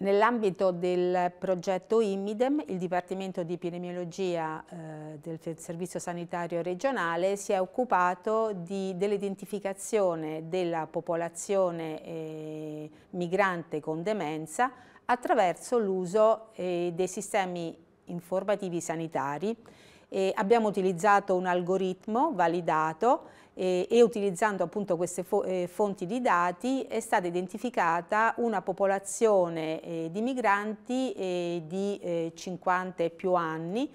Nell'ambito del progetto IMIDEM, il Dipartimento di Epidemiologia eh, del Servizio Sanitario Regionale si è occupato dell'identificazione della popolazione eh, migrante con demenza attraverso l'uso eh, dei sistemi informativi sanitari. abbiamo utilizzato un algoritmo validato eh, e utilizzando appunto queste fo eh, fonti di dati è stata identificata una popolazione eh, di migranti eh, di 50 eh, e più anni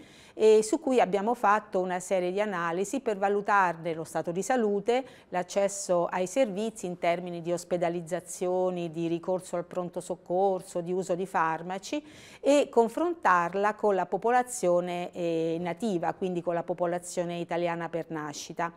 su cui abbiamo fatto una serie di analisi per valutarne lo stato di salute, l'accesso ai servizi in termini di ospedalizzazioni, di ricorso al pronto soccorso, di uso di farmaci e confrontarla con la popolazione eh, nativa, quindi con la popolazione italiana per nascita.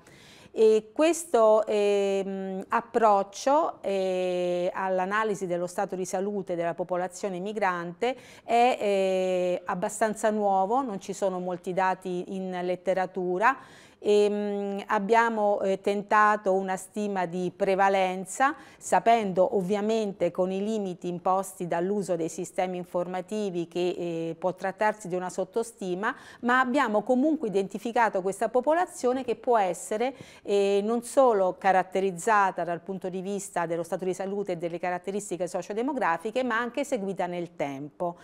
E questo eh, approccio eh, all'analisi dello stato di salute della popolazione migrante è eh, abbastanza nuovo, non ci sono molti dati in letteratura e, ehm, mh, abbiamo eh, tentato una stima di prevalenza sapendo ovviamente con i limiti imposti dall'uso dei sistemi informativi che eh, può trattarsi di una sottostima ma abbiamo comunque identificato questa popolazione che può essere eh, non solo caratterizzata dal punto di vista dello stato di salute e delle caratteristiche sociodemografiche, ma anche seguita nel tempo.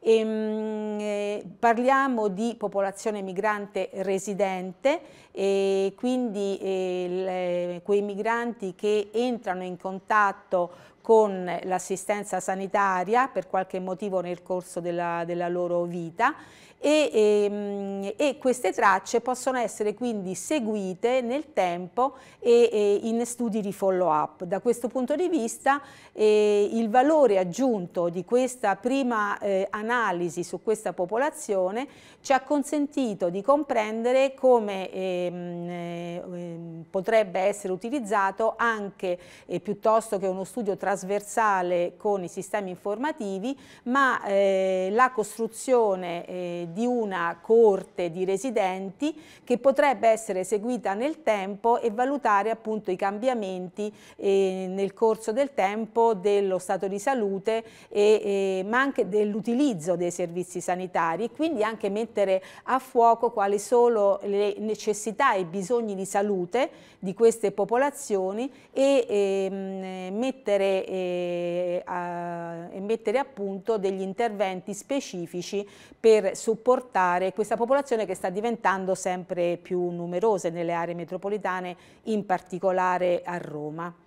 E, ehm, mh, eh, parliamo di popolazione migrante residente, e quindi eh, le, quei migranti che entrano in contatto con l'assistenza sanitaria per qualche motivo nel corso della, della loro vita e, e, ehm, e, queste tracce possono essere quindi seguite nel tempo e, e in studi di follow up. Da questo punto di vista eh, il valore aggiunto di questa prima eh, analisi su questa popolazione ci ha consentito di comprendere come ehm, eh, ehm, potrebbe essere utilizzato anche eh, piuttosto che uno studio tra trasversale con i sistemi informativi, ma eh, la costruzione eh, di una corte di residenti che potrebbe essere seguita nel tempo e valutare appunto i cambiamenti eh, nel corso del tempo dello stato di salute, e, eh, ma anche dell'utilizzo dei servizi sanitari e quindi anche mettere a fuoco quali sono le necessità e i bisogni di salute di queste popolazioni e ehm, mettere e, a, e mettere a punto degli interventi specifici per supportare questa popolazione che sta diventando sempre più numerosa nelle aree metropolitane, in particolare a Roma.